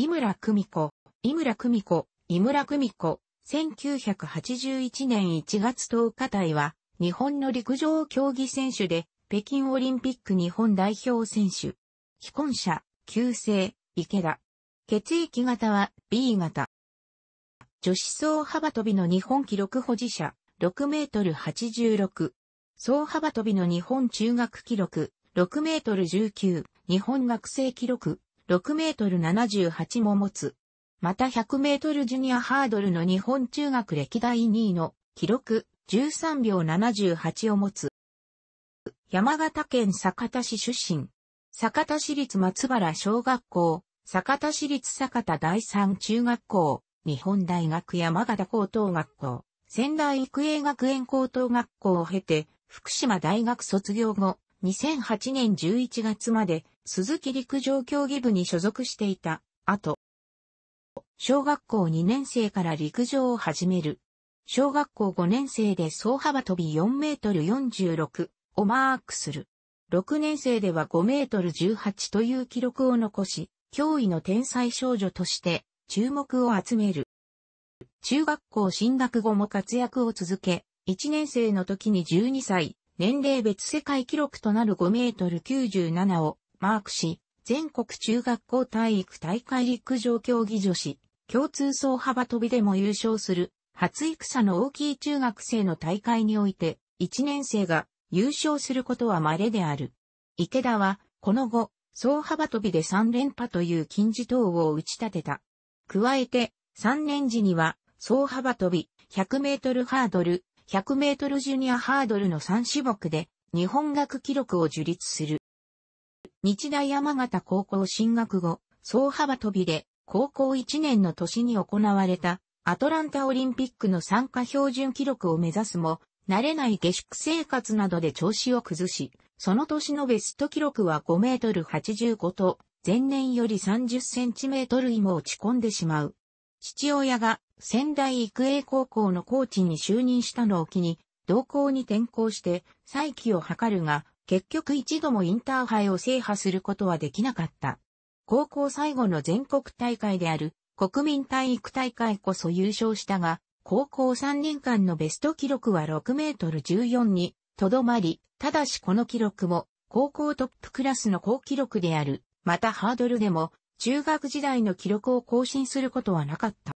井村久美子、井村久美子、井村久美子、1981年1月10日体は、日本の陸上競技選手で、北京オリンピック日本代表選手。既婚者、旧姓、池田。血液型は B 型。女子総幅跳びの日本記録保持者、6メートル86。総幅跳びの日本中学記録、6メートル19、日本学生記録、6メートル78も持つ。また100メートルジュニアハードルの日本中学歴代2位の記録13秒78を持つ。山形県酒田市出身。酒田市立松原小学校、酒田市立酒田第三中学校、日本大学山形高等学校、仙台育英学園高等学校を経て、福島大学卒業後、2008年11月まで鈴木陸上競技部に所属していた後、小学校2年生から陸上を始める。小学校5年生で総幅跳び4メートル46をマークする。6年生では5メートル18という記録を残し、驚異の天才少女として注目を集める。中学校進学後も活躍を続け、1年生の時に12歳、年齢別世界記録となる5メートル97をマークし、全国中学校体育大会陸上競技女子、共通走幅跳でも優勝する、初戦の大きい中学生の大会において、1年生が優勝することは稀である。池田は、この後、総幅跳びで3連覇という金字塔を打ち立てた。加えて、3年時には、総幅跳び、100メートルハードル、100メートルジュニアハードルの3種目で、日本学記録を樹立する。日大山形高校進学後、総幅飛びで、高校1年の年に行われた、アトランタオリンピックの参加標準記録を目指すも、慣れない下宿生活などで調子を崩し、その年のベスト記録は5メートル85と、前年より30センチメートルも落ち込んでしまう。父親が仙台育英高校のコーチに就任したのを機に、同校に転校して再起を図るが、結局一度もインターハイを制覇することはできなかった。高校最後の全国大会である国民体育大会こそ優勝したが、高校3年間のベスト記録は6メートル14にとどまり、ただしこの記録も高校トップクラスの高記録である。またハードルでも中学時代の記録を更新することはなかった。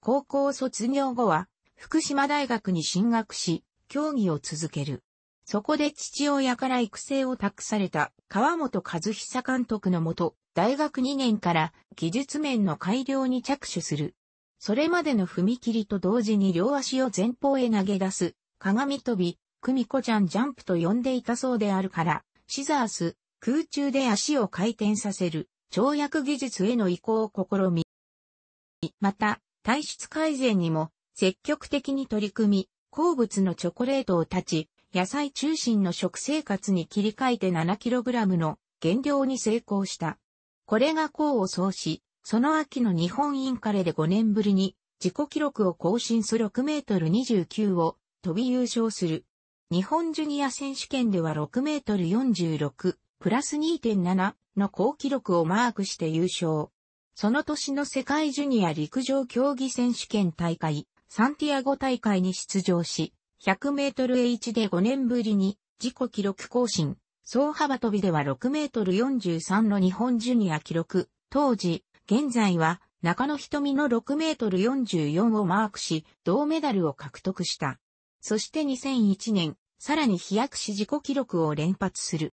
高校卒業後は福島大学に進学し、競技を続ける。そこで父親から育成を託された川本和久監督のもと、大学2年から技術面の改良に着手する。それまでの踏切と同時に両足を前方へ投げ出す、鏡飛び、久美子ちゃんジャンプと呼んでいたそうであるから、シザース、空中で足を回転させる、跳躍技術への移行を試み。また、体質改善にも積極的に取り組み、好物のチョコレートを立ち、野菜中心の食生活に切り替えて 7kg の減量に成功した。これが功を奏し、その秋の日本インカレで5年ぶりに自己記録を更新する6メートル29を飛び優勝する。日本ジュニア選手権では6メートル46プラス2.7の高記録をマークして優勝。その年の世界ジュニア陸上競技選手権大会、サンティアゴ大会に出場し、100メートル H で5年ぶりに自己記録更新、総幅跳びでは6メートル43の日本ジュニア記録、当時、現在は中野瞳の6メートル44をマークし、銅メダルを獲得した。そして2001年、さらに飛躍し自己記録を連発する。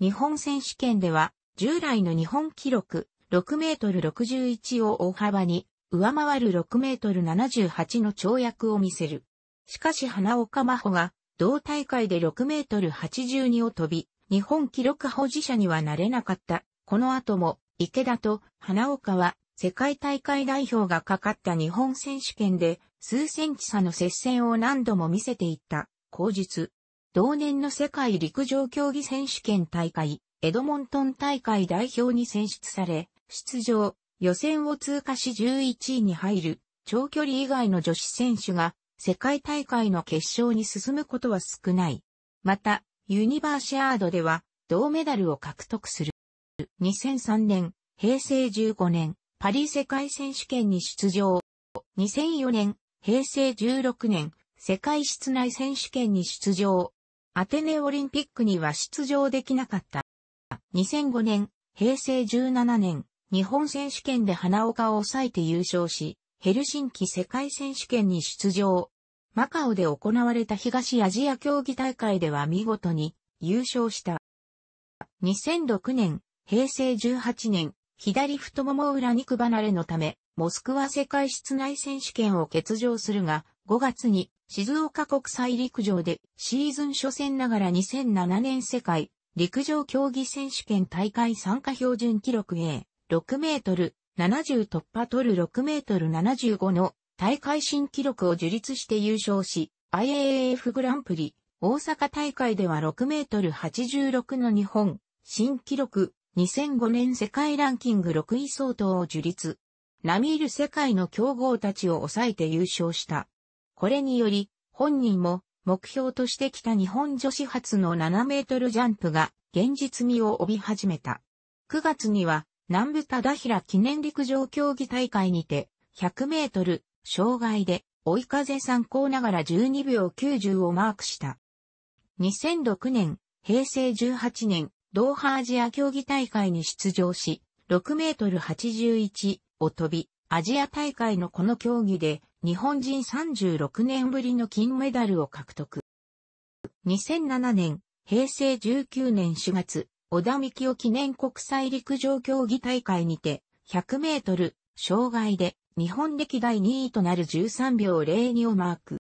日本選手権では、従来の日本記録、6メートル61を大幅に、上回る6メートル78の跳躍を見せる。しかし花岡真帆が同大会で6メートル82を飛び、日本記録保持者にはなれなかった。この後も池田と花岡は世界大会代表がかかった日本選手権で数センチ差の接戦を何度も見せていった。後日、同年の世界陸上競技選手権大会、エドモントン大会代表に選出され、出場、予選を通過し11位に入る、長距離以外の女子選手が世界大会の決勝に進むことは少ない。また、ユニバーシアードでは銅メダルを獲得する。2003年、平成15年、パリ世界選手権に出場。2004年、平成16年、世界室内選手権に出場。アテネオリンピックには出場できなかった。2005年、平成17年、日本選手権で花岡を抑えて優勝し、ヘルシンキ世界選手権に出場。マカオで行われた東アジア競技大会では見事に優勝した。2006年、平成18年、左太もも裏肉離れのため、モスクワ世界室内選手権を欠場するが、5月に静岡国際陸上でシーズン初戦ながら2007年世界陸上競技選手権大会参加標準記録 A6 メートル70突破取る6メートル75の大会新記録を樹立して優勝し、IAAF グランプリ、大阪大会では6メートル86の日本、新記録、2005年世界ランキング6位相当を樹立。並みいる世界の強豪たちを抑えて優勝した。これにより、本人も目標としてきた日本女子初の7メートルジャンプが現実味を帯び始めた。9月には南部忠平記念陸上競技大会にて100メートル障害で追い風参考ながら12秒90をマークした。2006年、平成18年、ドーハアジア競技大会に出場し、6メートル81を飛び、アジア大会のこの競技で日本人36年ぶりの金メダルを獲得。2007年、平成19年4月、小田幹夫記念国際陸上競技大会にて、100メートル、障害で、日本歴代2位となる13秒02をマーク。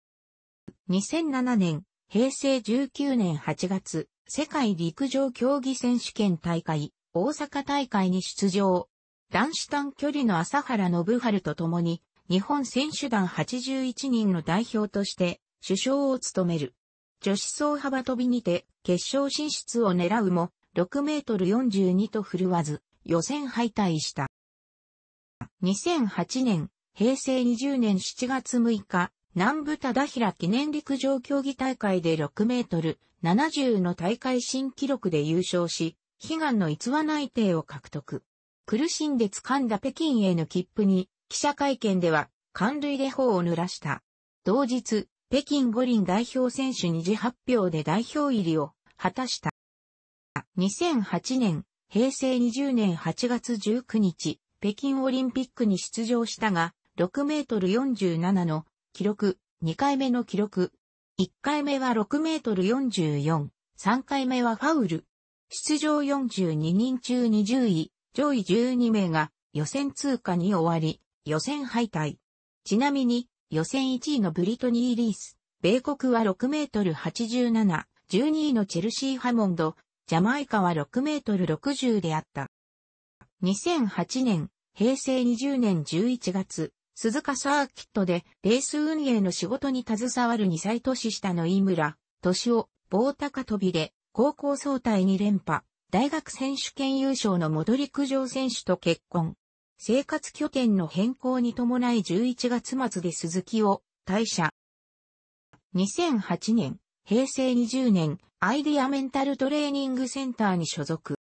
2007年、平成19年8月、世界陸上競技選手権大会、大阪大会に出場。男子短距離の朝原信春と共に、日本選手団81人の代表として、首相を務める。女子総幅跳びにて、決勝進出を狙うも、6メートル42と振るわず、予選敗退した。2008年、平成20年7月6日、南部忠平記念陸上競技大会で6メートル70の大会新記録で優勝し、悲願の逸話内定を獲得。苦しんで掴んだ北京への切符に、記者会見では、寒類で頬を濡らした。同日、北京五輪代表選手二次発表で代表入りを果たした。2008年、平成20年8月19日、北京オリンピックに出場したが、6メートル47の記録、2回目の記録。1回目は6メートル44、3回目はファウル。出場42人中20位、上位12名が予選通過に終わり、予選敗退。ちなみに、予選1位のブリトニー・リース、米国は6メートル87、12位のチェルシー・ハモンド、ジャマイカは6メートル60であった。2008年、平成20年11月、鈴鹿サーキットでレース運営の仕事に携わる2歳年下の井村、敏夫、棒高飛びで、高校総体2連覇、大学選手権優勝の戻り苦情選手と結婚。生活拠点の変更に伴い11月末で鈴木を退社。2008年、平成20年、アイディアメンタルトレーニングセンターに所属。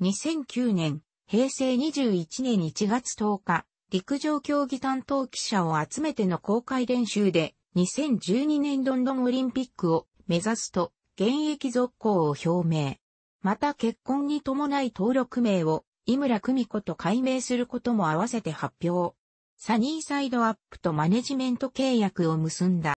2009年、平成21年1月10日、陸上競技担当記者を集めての公開練習で、2012年ロンドンオリンピックを目指すと、現役続行を表明。また結婚に伴い登録名を、井村久美子と改名することも合わせて発表。サニーサイドアップとマネジメント契約を結んだ。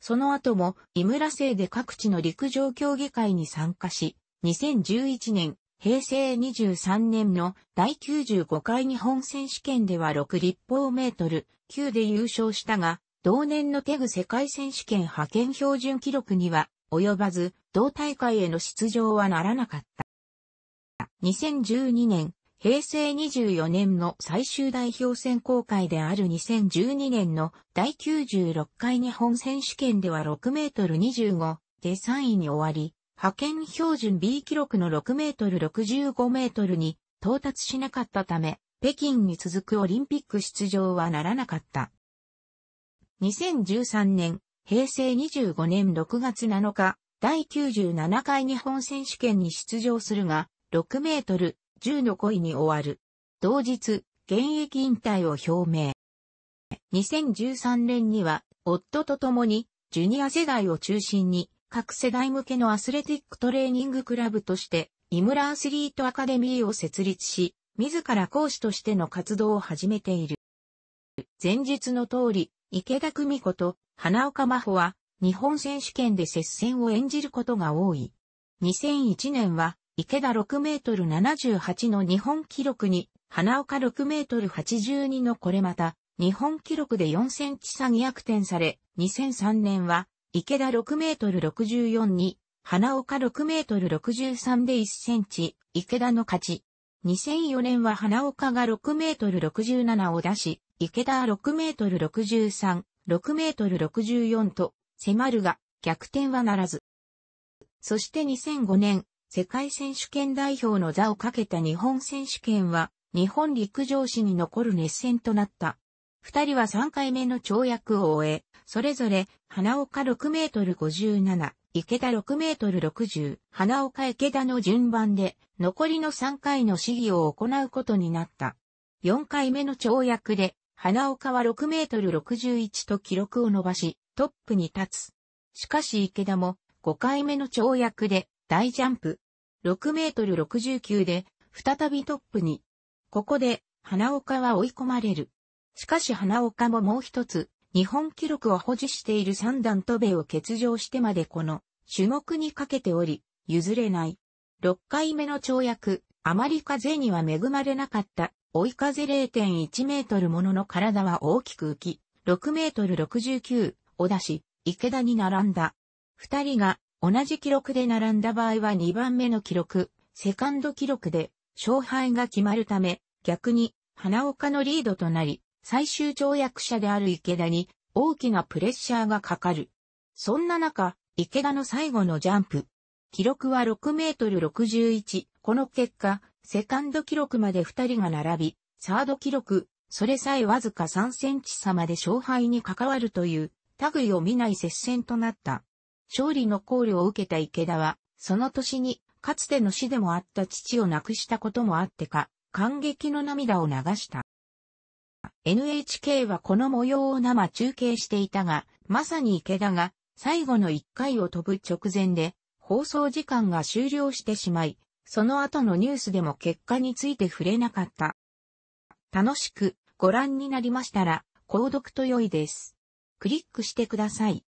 その後も井村生で各地の陸上競技会に参加し、2011年平成23年の第95回日本選手権では6立方メートル級で優勝したが、同年のテグ世界選手権派遣標準記録には及ばず、同大会への出場はならなかった。2012年、平成24年の最終代表選考会である2012年の第96回日本選手権では6メートル25で3位に終わり、派遣標準 B 記録の6メートル65メートルに到達しなかったため、北京に続くオリンピック出場はならなかった。2013年、平成25年6月7日、第97回日本選手権に出場するが、6メートル10の恋に終わる。同日、現役引退を表明。2013年には、夫と共に、ジュニア世代を中心に、各世代向けのアスレティックトレーニングクラブとして、イムラアスリートアカデミーを設立し、自ら講師としての活動を始めている。前述の通り、池田久美子と花岡真帆は日本選手権で接戦を演じることが多い。2001年は池田6メートル78の日本記録に花岡6メートル82のこれまた日本記録で4センチ差に逆転され、2003年は池田6メートル64に、花岡6メートル63で1センチ、池田の勝ち。2004年は花岡が6メートル67を出し、池田は6メートル63、6メートル64と、迫るが、逆転はならず。そして2005年、世界選手権代表の座をかけた日本選手権は、日本陸上史に残る熱戦となった。二人は三回目の跳躍を終え、それぞれ、花岡6メートル57、池田6メートル60、花岡池田の順番で、残りの三回の試技を行うことになった。四回目の跳躍で、花岡は6メートル61と記録を伸ばし、トップに立つ。しかし池田も、5回目の跳躍で、大ジャンプ。6メートル69で、再びトップに。ここで、花岡は追い込まれる。しかし花岡ももう一つ、日本記録を保持している三段飛べを欠場してまでこの種目にかけており、譲れない。6回目の跳躍、あまり風には恵まれなかった。追い風0.1メートルものの体は大きく浮き、6メートル69を出し、池田に並んだ。二人が同じ記録で並んだ場合は2番目の記録、セカンド記録で勝敗が決まるため、逆に花岡のリードとなり、最終条約者である池田に大きなプレッシャーがかかる。そんな中、池田の最後のジャンプ。記録は6メートル61。この結果、セカンド記録まで2人が並び、サード記録、それさえわずか3センチ差まで勝敗に関わるという、類を見ない接戦となった。勝利の考慮を受けた池田は、その年に、かつての死でもあった父を亡くしたこともあってか、感激の涙を流した。NHK はこの模様を生中継していたが、まさに池田が最後の1回を飛ぶ直前で放送時間が終了してしまい、その後のニュースでも結果について触れなかった。楽しくご覧になりましたら、購読と良いです。クリックしてください。